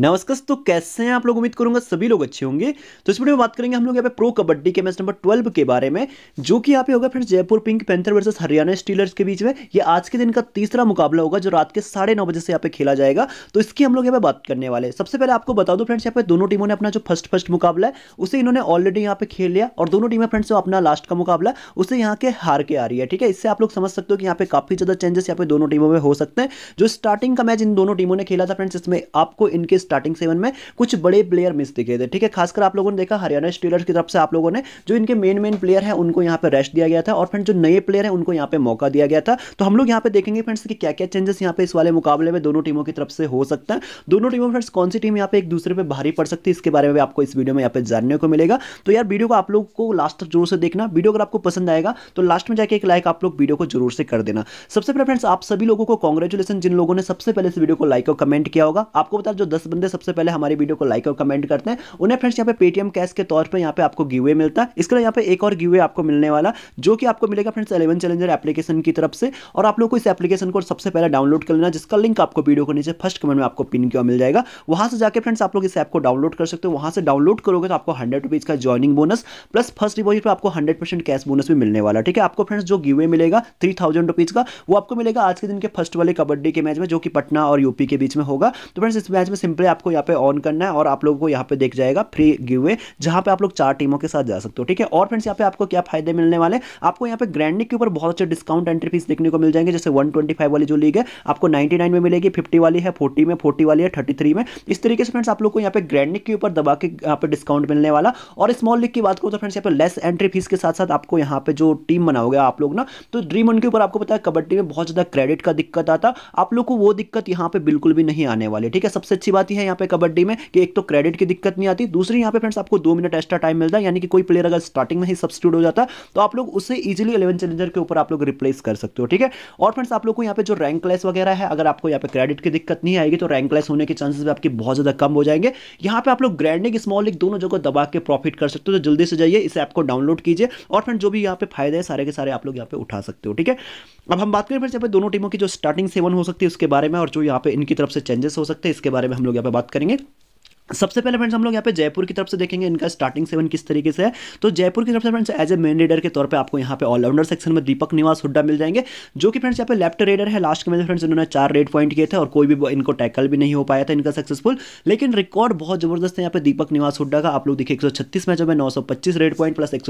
नमस्कार तो कैसे हैं आप लोग उम्मीद करूंगा सभी लोग अच्छे होंगे तो इस वीडियो में बात करेंगे हम लोग यहाँ पे प्रो कबड्डी के मैच नंबर 12 के बारे में जो कि यहाँ पे होगा फिर Jaipur Pink Panther versus Haryana Steelers के बीच में ये आज के दिन का तीसरा मुकाबला होगा जो रात के साढ़े बजे से यहाँ पे खेला जाएगा तो इसकी हम लोग यहाँ पे बात करने वाले सबसे पहले आपको बता दो फ्रेंड्स यहाँ पे दोनों टीमों ने अपना जो फर्स्ट फर्स्ट मुकाबला है उसे इन्होंने ऑलरेडी यहाँ पे खेल लिया और दोनों टीमें फ्रेंड्स जो अपना लास्ट का मुकाबला उसे यहाँ के हार के आ रही है ठीक है इससे आप लोग समझ सकते हो कि यहाँ पे काफी ज्यादा चेंजेस यहाँ पे दोनों टीमों में हो सकते हैं जो स्टार्टिंग का मैच इन दोनों टीमों ने खेला था फ्रेंड्स इसमें आपको इनके स्टार्टिंग सेवन में कुछ बड़े प्लेयर मिस दिखे थे ठीक है खासकर आप लोगों ने देखा हरियाणा स्टीलर्स की तरफ से आप लोगों ने जो इनके मेन मेन प्लेयर है उनको यहाँ पे रेस्ट दिया गया था और फ्रेंड जो नए प्लेयर है उनको यहाँ पे मौका दिया गया था तो हम लोग यहाँ पे देखेंगे फ्रेंड्स कि क्या क्या चेंजेस यहाँ पे इस वाले मुकाबले में दोनों टीमों की तरफ से हो सकता है दोनों टीमों फ्रेंड्स कौन सी टीम यहाँ पे एक दूसरे पर भारी पड़ सकती है इसके बारे में भी आपको इस वीडियो में यहाँ पे जानने को मिलेगा तो यार वीडियो को आप लोग को लास्ट तक जोर से देखना वीडियो अगर आपको पसंद आएगा तो लास्ट में जाकर एक लाइक आप लोग वीडियो को जरूर से कर देना सबसे पहले फ्रेंड्स आप सभी लोगों को कॉन्ग्रेचुलेसन जिन लोगों ने सबसे पहले इस वीडियो को लाइक और कमेंट किया होगा आपको बता जो दस बंदे सबसे पहले हमारी वीडियो को लाइक और कमेंट करते हैं उन्हें फ्रेंड्स यहाँ पे पेटीएम कैश के तौर पर यहाँ पे आपको गिवे मिलता है इसके लिए यहाँ पे एक और गिवे आपको मिलने वाला जो कि आपको मिलेगा फ्रेंड्स एलेवन चैलेंजर एप्लीकेशन की तरफ से और आप लोग को इस एप्लीकेशन को सबसे पहले डाउनलोड कर लेना जिसका लिंक आपको वीडियो को नीचे फर्स्ट कमेंट में आपको पिन किया मिल जाएगा वहां से जाकर फ्रेंड्स आप लोग इस ऐप को डाउनलोड कर सकते हो वहां से डाउनलोड करोगे तो आपको हंड्रेड का joining bonus plus first deposit पर आपको हंड्रेड कैश बोनस भी मिलने वाला ठीक है आपको फ्रेंड्स जो गिवे मिलेगा थ्री थाउजेंड का वो आपको मिलेगा आज के दिन के फर्स्ट वाले कबड्डी के मैच में जो कि पटना और यूपी के बीच में होगा तो फ्रेंड्स इस मैच में सिंपल डिस्प्ले आपको यहाँ पे ऑन करना है और आप लोगों को यहाँ पे देख जाएगा फ्री गिव वे जहाँ पे आप लोग चार टीमों के साथ जा सकते हो ठीक है और फ्रेंड्स यहाँ पे आपको क्या फायदे मिलने वाले आपको यहाँ पे ग्रैंडिक के ऊपर बहुत अच्छे डिस्काउंट एंट्री फीस देखने को मिल जाएंगे जैसे वन वाली जो लीग है आपको नाइन्टी में मिलेगी फिफ्टी वाली है फोर्टी में फोर्टी वाली है थर्टी में इस तरीके से फ्रेंड्स आप लोग को यहाँ पे ग्रैंडिक के ऊपर दबा के यहाँ पे डिस्काउंट मिलने वाला और स्मॉल लीग की बात करूँ तो फ्रेंड्स यहाँ पे लेस एंट्री फीस के साथ साथ आपको यहाँ पे जो टीम बनाओगे आप लोग ना तो ड्रीम उनके ऊपर आपको पता है कबड्डी में बहुत ज़्यादा क्रेडिट का दिक्कत आता आप लोग को वो दिक्कत यहाँ पे बिल्कुल भी नहीं आने वाली ठीक है सबसे अच्छी बात आती है यहाँ पे कबड्डी में कि एक तो क्रेडिट की दिक्कत नहीं आती दूसरी यहाँ पे फ्रेंड्स आपको दो मिनट एक्स्ट्रा टाइम मिलता है यानी कि कोई प्लेयर अगर स्टार्टिंग में ही सब्सिट्यूट हो जाता तो आप लोग उसे इजिली इलेवन चैलेंजर के ऊपर आप लोग रिप्लेस कर सकते हो ठीक है और फ्रेंड्स आप लोग को यहाँ पे जो रैंक क्लेस वगैरह है अगर आपको यहाँ पे क्रेडिट की दिक्कत नहीं आएगी तो रैंक क्लेस होने के चांसेस भी आपकी बहुत ज़्यादा कम हो जाएंगे यहाँ पे आप लोग ग्रैंडिंग स्मॉल लीग दोनों जगह दबा के प्रॉफिट कर सकते हो तो जल्दी से जाइए इसे आपको डाउनलोड कीजिए और फ्रेंड जो भी यहाँ पे फायदे है सारे के सारे आप लोग यहाँ पे उठा सकते हो ठीक है अब हम बात करें फ्रेंड्स यहाँ पे दोनों टीमों की जो स्टार्टिंग सेवन हो सकती है उसके बारे में और जो यहाँ पे इनकी तरफ से चेंजेस हो सकते हैं इसके बारे में हम लोग पर बात करेंगे सबसे पहले फ्रेंड्स हम लोग यहाँ पे जयपुर की तरफ से देखेंगे इनका स्टार्टिंग सेवन किस तरीके से है तो जयपुर की तरफ से friends as a main raider के तौर पे आपको यहाँ पे ऑलराउंडर सेक्शन में दीपक निवास हुड्डा मिल जाएंगे जो कि फ्रेंड्स यहाँ पे लेफ्ट रेडर है लास्ट में फ्रेंड्स इन्होंने चार रेड पॉइंट किए थे और कोई भी इनको टैकल भी नहीं हो पाया था इनका सक्सेसफुल लेकिन रिकॉर्ड बहुत जबरदस्त है यहाँ पे दीपक निवास हुड्डा का आप लोग देखिए एक मैचों में नौ रेड पॉइंट प्लस एक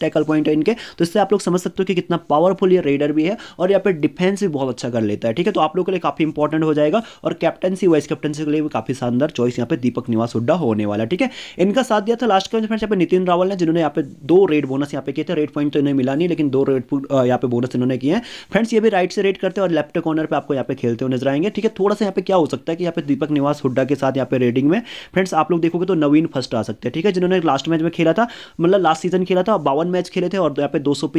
टैकल पॉइंट है इनके तो इससे आप लोग समझ सकते हो कि कितना पावरफुल ये रेडर भी है और यहाँ पे डिफेंस भी बहुत अच्छा कर लेता है ठीक है तो आप लोग के लिए काफी इंपॉर्टेंट हो जाएगा और कैप्टनसी वाइस कैप्टनसी के लिए भी काफी शानदार चॉइस यहाँ पे दीपक निवास श्रीनिवास हुड्डा होने वाला ठीक है इनका साथ दिया था लास्ट का फ्रेंड्स यहाँ पे नितिन रावल ने जिन्होंने यहाँ पे दो रेड बोनस यहाँ पे किए थे रेड पॉइंट तो इन्हें मिला नहीं लेकिन दो रेड यहाँ पे बोनस इन्होंने किए हैं फ्रेंड्स ये भी राइट से रेड करते हैं और लेफ्ट कॉर्नर पर आपको यहाँ पे खेलते हुए नजर आएंगे ठीक है थोड़ा सा यहाँ पे क्या हो सकता है कि यहाँ पे दीपक निवास हुड्डा के साथ यहाँ पे रेडिंग में फ्रेंड्स आप लोग देखोगे तो नवीन फर्स्ट आ सकते हैं ठीक है जिन्होंने लास्ट मैच में खेला था मतलब लास्ट सीजन खेला था बावन मैच खेले थे और यहाँ पे दो सौ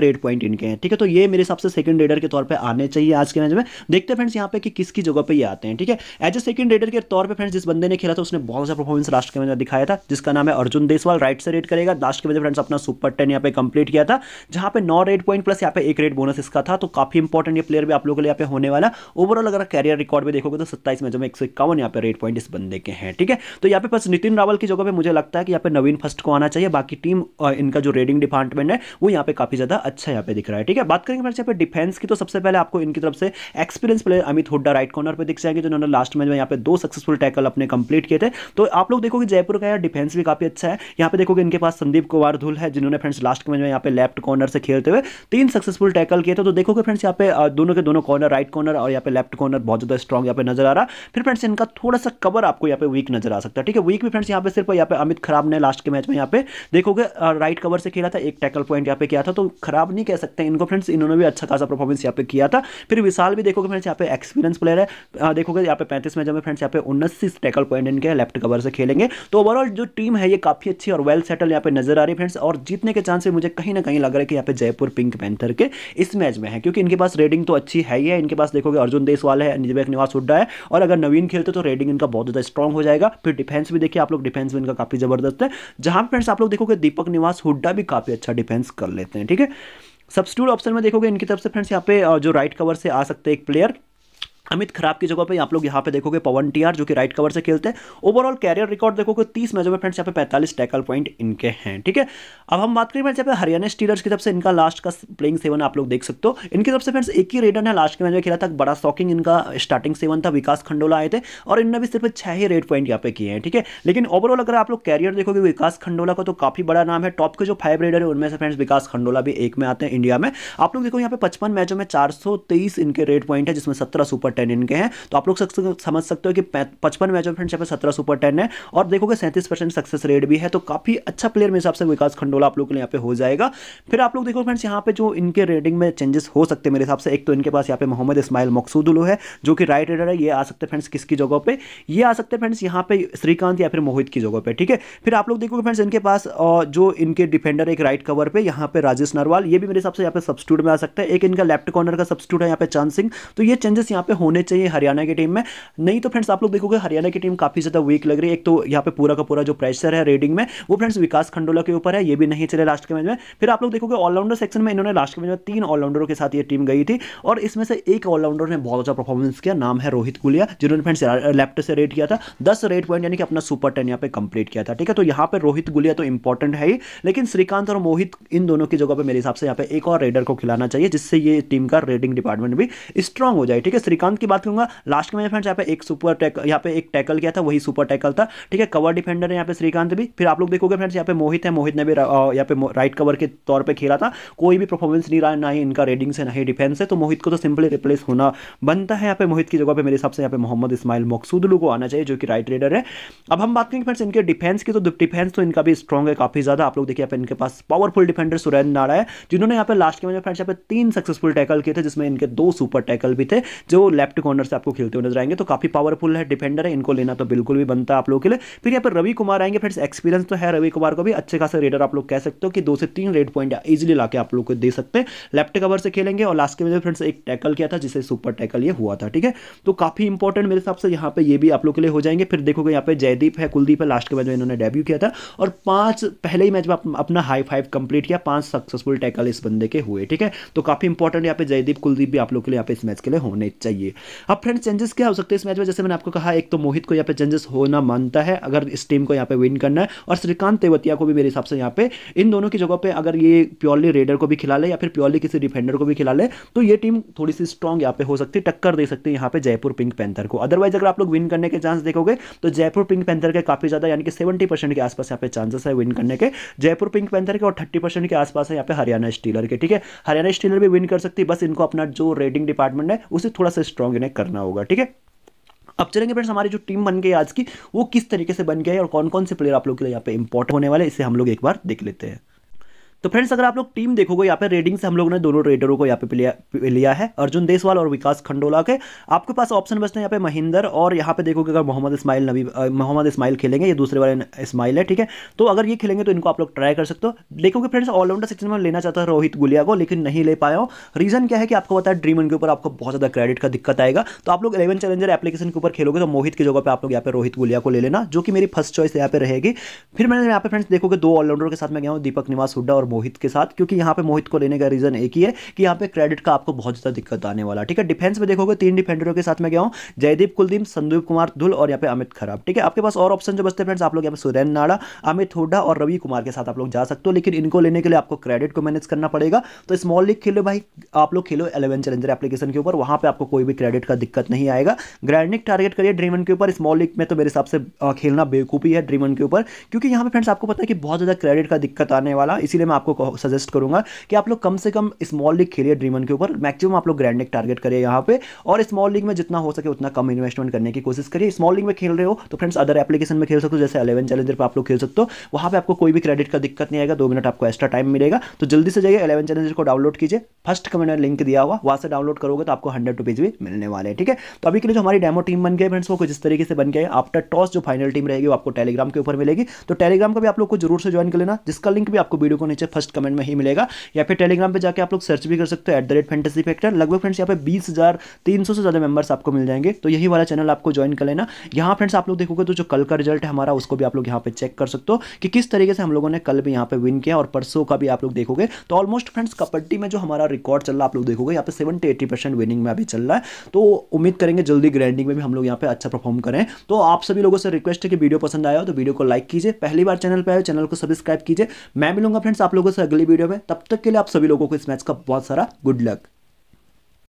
रेड पॉइंट इनके हैं ठीक है तो ये मेरे हिसाब से सेकंड रेडर के तौर पर आने चाहिए आज के मैच में देखते हैं फ्रेंड्स यहाँ पे कि किसकी जगह पर ये आते हैं ठीक है एज ए सेकंड रेडर के तौर पर फ्रेंड्स जिस बंदे ने खेला था उसने बहुत अच्छा परफॉर्मेंस लास्ट के मैच में दिखाया था जिसका नाम है अर्जुन देसवाल राइट से रेड करेगा लास्ट के मैच फ्रेंड्स अपना सुपर टेन यहाँ पे कंप्लीट किया था जहाँ पे नौ रेड पॉइंट प्लस यहाँ पे एक रेड बोनस इसका था तो काफी इंपॉर्टेंट ये प्लेयर भी आप लोगों के लिए यहाँ पे होने वाला ओवरऑल अगर कैरियर रिकॉर्ड भी देखोगे तो सत्ताईस मैचों में एक सौ इक्यावन यहाँ पे रेड पॉइंट इस बंदे के हैं ठीक है तो यहाँ पे बस नितिन रावल की जगह पर मुझे लगता है कि यहाँ पे नवीन फर्स्ट को आना चाहिए बाकी टीम इनका जो रेडिंग डिपार्टमेंट है वो यहाँ पे काफी ज्यादा अच्छा यहाँ पे दिख रहा है ठीक है बात करेंगे यहाँ पे डिफेंस की तो सबसे पहले आपको इनकी तरफ से experience player Amit Hooda right corner पर दिख जाएंगे जिन्होंने लास्ट मैच में यहाँ पे दो सक्सेसफुल टैकल अपने कंप्लीट किए थे तो आप लोग देखोगे जयपुर का यार डिफेंस भी काफ़ी अच्छा है यहाँ पे देखोगे इनके पास संदीप कुमार धुल है जिन्होंने फ्रेंड्स लास्ट मैच में यहाँ पे लेफ्ट कॉर्नर से खेलते हुए तीन सक्सेसफुल टैकल किए थे तो देखोगे फ्रेंड्स यहाँ पे दोनों के दोनों कॉर्नर राइट कॉर्नर और यहाँ पे लेफ्ट कॉर्नर बहुत ज़्यादा स्ट्रॉग यहाँ पे नजर आ रहा फिर फ्रेंड्स इनका थोड़ा सा कवर आपको यहाँ पे वीक नजर आ सकता है ठीक है वीक भी फ्रेंड्स यहाँ पे सिर्फ यहाँ पे अमित खराब ने लास्ट के मैच में यहाँ पे देखोगे राइट कवर से खेला था एक टैकल पॉइंट यहाँ पे किया था तो खराब नहीं कह सकते इनको फ्रेंड्स इन्होंने भी अच्छा खासा परफॉर्मेंस यहाँ पे किया था फिर विशाल भी देखोगे फ्रेंड्स यहाँ पे एक्सपीरियंस प्लेयर है देखोगे यहाँ पे पैंतीस मैच में फ्रेंड्स यहाँ पे उन्नीस टैकल पॉइंट इनके लेफ्ट डेप्ट कवर से खेलेंगे तो ओवरऑल जो टीम है ये काफ़ी अच्छी और वेल सेटल यहाँ पे नजर आ रही है फ्रेंड्स और जीतने के चांस मुझे कहीं ना कहीं लग रहा है कि यहाँ पे जयपुर पिंक पैंथर के इस मैच में है क्योंकि इनके पास रेडिंग तो अच्छी है ही है इनके पास देखोगे अर्जुन देसवाल है निवेक निवास हुड्डा है और अगर नवीन खेलते तो रेडिंग इनका बहुत ज़्यादा स्ट्रॉग हो जाएगा फिर डिफेंस भी देखिए आप लोग डिफेंस भी इनका काफ़ी ज़बरदस्त है जहां फ्रेंड्स आप लोग देखोगे दीपक निवास हुड्डा भी काफ़ी अच्छा डिफेंस कर लेते हैं ठीक है सब्सिट्यूट ऑप्शन में देखोगे इनकी तरफ से फ्रेंड्स यहाँ पे जो राइट कवर से आ सकते हैं एक प्लेयर अमित खराब की जगह पे आप लोग यहाँ पे देखोगे पवन टीआर जो कि राइट कवर से खेलते हैं ओवरऑल कैरियर रिकॉर्ड देखोगे तीस मैचों में फ्रेंड्स यहाँ पे पैंतालीस टैकल पॉइंट इनके हैं ठीक है अब हम बात करें फ्रेंड्स यहाँ पे हरियाणा स्टीलर्स की तरफ से इनका लास्ट का प्लेइंग सेवन आप लोग देख सकते हो इनकी तरफ से फ्रेंड्स एक ही रेडर है लास्ट के मैच में खेला था बड़ा शॉकिंग इनका स्टार्टिंग सेवन था विकास खंडोला आए थे और इनने भी सिर्फ छह ही रेड पॉइंट यहाँ पे किए हैं ठीक है लेकिन ओवरऑल अगर आप लोग कैरियर देखोगे विकास खंडोला का तो काफी बड़ा नाम है टॉप के जो फाइव रेडर है उनमें से फ्रेंड्स विकास खंडोला भी एक में आते हैं इंडिया में आप लोग देखो यहाँ पे पचपन मैचों में चार इनके रेड पॉइंट है जिसमें सत्रह सुपर टेन इनके हैं तो आप लोग समझ सकते हो कि पचपन मैचों फ्रेंड्स यहाँ पे सत्रह सुपर टेन है और देखोगे सैंतीस परसेंट सक्सेस रेट भी है तो काफी अच्छा प्लेयर मेरे हिसाब से विकास खंडोला आप लोग के लिए यहाँ पे हो जाएगा फिर आप लोग देखो फ्रेंड्स यहाँ पे जो इनके रेडिंग में चेंजेस हो सकते हैं मेरे हिसाब से एक तो इनके पास यहाँ पे मोहम्मद इस्माइल मकसूदुलू है जो कि राइट रेडर है ये आ सकते हैं फ्रेंड्स किसकी जगह पर ये आ सकते हैं फ्रेंड्स यहाँ पे श्रीकांत या फिर मोहित की जगह पर ठीक है फिर आप लोग देखोगे फ्रेंड्स इनके पास जो इनके डिफेंडर एक राइट कवर पर यहाँ पे राजेश नरवाल ये भी मेरे हिसाब से यहाँ पे सब्सिट्यूट में आ सकते हैं एक इनका लेफ्ट कॉर्नर का सब्सिट्यूट है यहाँ पे चांद सिंह तो ये चेंजेस यहाँ पे हो होने चाहिए हरियाणा की टीम में नहीं तो फ्रेंड्स आप लोग देखोगे हरियाणा की टीम काफ़ी ज़्यादा वीक लग रही है एक तो यहाँ पे पूरा का पूरा जो प्रेशर है रेडिंग में वो फ्रेंड्स विकास खंडोला के ऊपर है ये भी नहीं चले लास्ट के मैच में फिर आप लोग देखोगे ऑलराउंडर सेक्शन में इन्होंने लास्ट के मैच में तीन ऑलराउंडरों के साथ ये टीम गई थी और इसमें से एक ऑलराउंडर ने बहुत अच्छा परफॉर्मेंस किया नाम है रोहित कुलिया जिन्होंने फ्रेंड्स लेफ्ट से रेड किया था दस रेड पॉइंट यानी कि अपना सुपर टेन यहाँ पे कंप्लीट किया था ठीक है तो यहाँ पे रोहित गुलिया तो इंपॉर्टेंट है ही लेकिन श्रीकांत और मोहित इन दोनों की जगह पर मेरे हिसाब से यहाँ पे एक और रेडर को खिलाना चाहिए जिससे ये टीम का रेडिंग डिपार्टमेंट भी स्ट्रांग हो जाए ठीक है श्रीकांत रन की बात करूंगा लास्ट में फ्रेंड्स यहाँ पे एक सुपर टैकल यहाँ पे एक टैकल किया था वही सुपर टैकल था ठीक है कवर डिफेंडर है यहाँ पे श्रीकांत भी फिर आप लोग देखोगे फ्रेंड्स यहाँ पे मोहित है मोहित ने भी यहाँ पे राइट कवर के तौर पर खेला था कोई भी परफॉर्मेंस नहीं रहा ना ही इनका रेडिंग से ना ही डिफेंस है तो मोहित को तो सिंपली रिप्लेस होना बनता है यहाँ पे मोहित की जगह पर मेरे हिसाब से यहाँ पे मोहम्मद इस्माइल मकसूदलू को आना चाहिए जो कि राइट रेडर है अब हम बात करेंगे फ्रेंड्स इनके डिफेंस की तो डिफेंस तो इनका भी स्ट्रॉग है काफी ज्यादा आप लोग देखिए यहाँ पे इनके पास पावरफुल डिफेंडर सुरेंद्र नारा है जिन्होंने यहाँ पे लास्ट के मैच में फ्रेंड्स यहाँ पे तीन सक्सेसफुल टैकल किए थे जिसमें इनके दो सुपर टैकल भी थे जो लेफ्ट कॉर्नर से आपको खेलते हुए नजर आएंगे तो काफी पावरफुल है डिफेंडर है इनको लेना तो बिल्कुल भी बनता है आप लोगों के लिए फिर यहाँ पर रवि कुमार आएंगे फ्रेंड्स एक्सपीरियंस तो है रवि कुमार को भी अच्छे खास रेडर आप लोग कह सकते हो कि दो से तीन रेड पॉइंट ईजिली ला आप लोग को दे सकते हैं लेफ्ट कवर से खेलेंगे और लास्ट के में फ्रेंड्स एक टैकल किया था जिसे सुपर टैकल ये हुआ था ठीक है तो काफी इंपॉर्टेंट मेरे हिसाब से यहाँ पे ये भी आप लोग के लिए हो जाएंगे फिर देखोगे यहाँ पे जयदीप है कुलदीप है लास्ट के बाद में इन्होंने डेब्यू किया था और पांच पहले ही मैच में अपना हाई फाइव कंप्लीट किया पांच सक्सेसफुल टैकल इस बंदे के हुए ठीक है तो काफी इंपॉर्टेंट यहाँ पे जयदीप कुलदीप भी आप लोग के लिए यहाँ पे इस मैच के लिए होने चाहिए चाहिए अब फ्रेंड चेंजेस क्या हो सकते हैं इस मैच में जैसे मैंने आपको कहा एक तो मोहित को यहाँ पे चेंजेस होना मानता है अगर इस टीम को यहाँ पे विन करना है और श्रीकांत तेवतिया को भी मेरे हिसाब से यहाँ पे इन दोनों की जगह पर अगर ये प्योरली रेडर को भी खिला ले या फिर प्योरली किसी डिफेंडर को भी खिला ले तो ये टीम थोड़ी सी स्ट्रॉन्ग यहाँ पे हो सकती है टक्कर दे सकती है यहाँ पे जयपुर पिंक पैंथर को अदरवाइज अगर आप लोग विन करने के चांस देखोगे तो जयपुर पिंक पैंथर के काफी ज्यादा यानी कि सेवेंटी के आसपास यहाँ पे चांसेस है विन करने के जयपुर पिंक पैंथर के और थर्टी के आसपास है यहाँ पे हरियाणा स्टीलर के ठीक है हरियाणा स्टीलर भी विन कर सकती है बस इनको अपना जो रेडिंग डिपार्टमेंट है उसे थोड़ा सा स्ट्रॉन्ग इन्हें करना होगा ठीक है अब चलेंगे फ्रेंड्स हमारी जो टीम बन गई आज की वो किस तरीके से बन गई है और कौन कौन से प्लेयर आप लोग के लिए यहाँ पे इंपॉर्ट होने वाले इसे हम लोग एक बार देख लेते हैं तो फ्रेंड्स अगर आप लोग टीम देखोगे यहाँ पे रेडिंग से हम लोगों ने दोनों रेडरों को यहाँ पे लिया लिया है अर्जुन देसवाल और विकास खंडोला के आपके पास ऑप्शन बचते हैं यहाँ पे महिंदर और यहाँ पे देखोगे अगर मोहम्मद इस्माइल नबी मोहम्मद इस्माइल खेलेंगे ये दूसरे वाले इस्माइल है ठीक है तो अगर ये खेलेंगे तो इनको आप लोग ट्राई कर सकते हो देखोगे फ्रेंड्स ऑलराउंडर सेक्शन में लेना चाहता है रोहित गुलिया को लेकिन नहीं ले पाया हूँ रीजन क्या है कि आपको पता है ड्रीम इनके ऊपर आपको बहुत ज़्यादा क्रेडिट का दिक्कत आएगा तो आप लोग इलेवन चैलेंजर एप्लीकेशन के ऊपर खेलोगे तो मोहित की जगह पर आप लोग यहाँ पे रोहित गुलिया को ले लेना जो कि मेरी फर्स्ट चॉइस यहाँ पे रहेगी फिर मैंने यहाँ पे फ्रेंड्स देखोगे दो ऑलराउंडर के साथ में गया हूँ दीपक निवास हुड्डा और मोहित के साथ क्योंकि यहाँ पे मोहित को लेने का रीज़न एक ही है कि यहाँ पे क्रेडिट का आपको बहुत ज़्यादा दिक्कत आने वाला ठीक है डिफेंस में देखोगे तीन डिफेंडरों के साथ मैं गया हूँ जयदीप कुलदीप संदीप कुमार धुल और यहाँ पे अमित खराब ठीक है आपके पास और ऑप्शन जो बचते फ्रेंड्स आप लोग यहाँ पे सुरेन नाड़ा अमित हुडा और रवि कुमार के साथ आप लोग जा सकते हो लेकिन इनको लेने के लिए आपको क्रेडिट को मैनेज करना पड़ेगा तो स्मॉल लीग खेलो भाई आप लोग खेलो एलेवन चैलेंजर एप्लीकेशन के ऊपर वहाँ पर आपको कोई भी क्रेडिट का दिक्कत नहीं आएगा ग्रैंडिक टारगेट करिए ड्रीमन के ऊपर स्मॉल लीग में तो मेरे हिसाब से खेलना बेवकूफ़ी है ड्रीमन के ऊपर क्योंकि यहाँ पे फ्रेंड्स आपको पता है कि बहुत ज़्यादा क्रेडिट का दिक्कत आने वाला इसीलिए मैं आपको सजेस्ट करूंगा कि आप लोग कम से कम स्मॉल लीग खेलिए ड्रीमन के ऊपर मैक्सिमम आप लोग ग्रैंड लीग टारगेट करिए यहाँ पे और स्मॉल लीग में जितना हो सके उतना कम इन्वेस्टमेंट करने की कोशिश करिए स्मॉल लीग में खेल रहे हो तो फ्रेंड्स अदर एप्लीकेशन में खेल सकते हो जैसे अलेवन चैलेंजर पर आप लोग खेल सकते हो वहाँ पर आपको कोई भी क्रेडिट का दिक्कत नहीं आएगा दो मिनट आपको एक्स्ट्रा टाइम मिलेगा तो जल्दी से जाइए अलेवन चैलेंजर को डाउनलोड कीजिए फर्स्ट कमेंट लिंक दिया हुआ वहाँ से डाउनलोड करोगे तो आपको हंड्रेड रुपीज़ भी मिलने वाले हैं ठीक है तो अभी के लिए जो हमारी डेमो टीम बन गए फ्रेंड्स वो कुछ इस तरीके से बन गए आफ्टर टॉस जो फाइनल टीम रहेगी वो आपको टेलीग्राम के ऊपर मिलेगी तो टेलीग्राम का भी आप लोग को जरूर से ज्वाइन कर लेना जिसका लिंक भी आपको वीडियो को नीचे फर्स्ट कमेंट में ही मिलेगा या फिर टेलीग्राम पर जाकर आप लोग सर्च भी कर सकते हो at the rate fantasy factor लगभग फ्रेंड्स यहाँ पे बीस हज़ार तीन सौ से ज़्यादा मेंबर्स आपको मिल जाएंगे तो यही वाला चैनल आपको ज्वाइन कर लेना यहाँ फ्रेंड्स आप लोग देखोगे तो जो कल का रिजल्ट है हमारा उसको भी आप लोग यहाँ पे चेक कर सकते हो कि किस तरीके से हम लोगों ने कल भी यहाँ पे विन किया और परसों का भी आप लोग देखोगे तो ऑलमोस्ट फ्रेंड्स कबड्डी में जो हमारा रिकॉर्ड चल रहा है आप लोग देखोगे यहाँ पे सेवेंटी एटी परसेंट विनिंग में अभी चल रहा है तो उम्मीद करेंगे जल्दी ग्राइंडिंग में भी हम लोग यहाँ पे अच्छा परफॉर्म करें तो आप सभी लोगों से रिक्वेस्ट है कि वीडियो पसंद आया हो तो वीडियो को लाइक कीजिए पहली बार चैनल पर आए चैनल को सब्सक्राइब कीजिए मैं मिलूंगा फ्रेंड्स आप लोग लोगों से अगली वीडियो में तब तक के लिए आप सभी लोगों को इस मैच का बहुत सारा गुड लक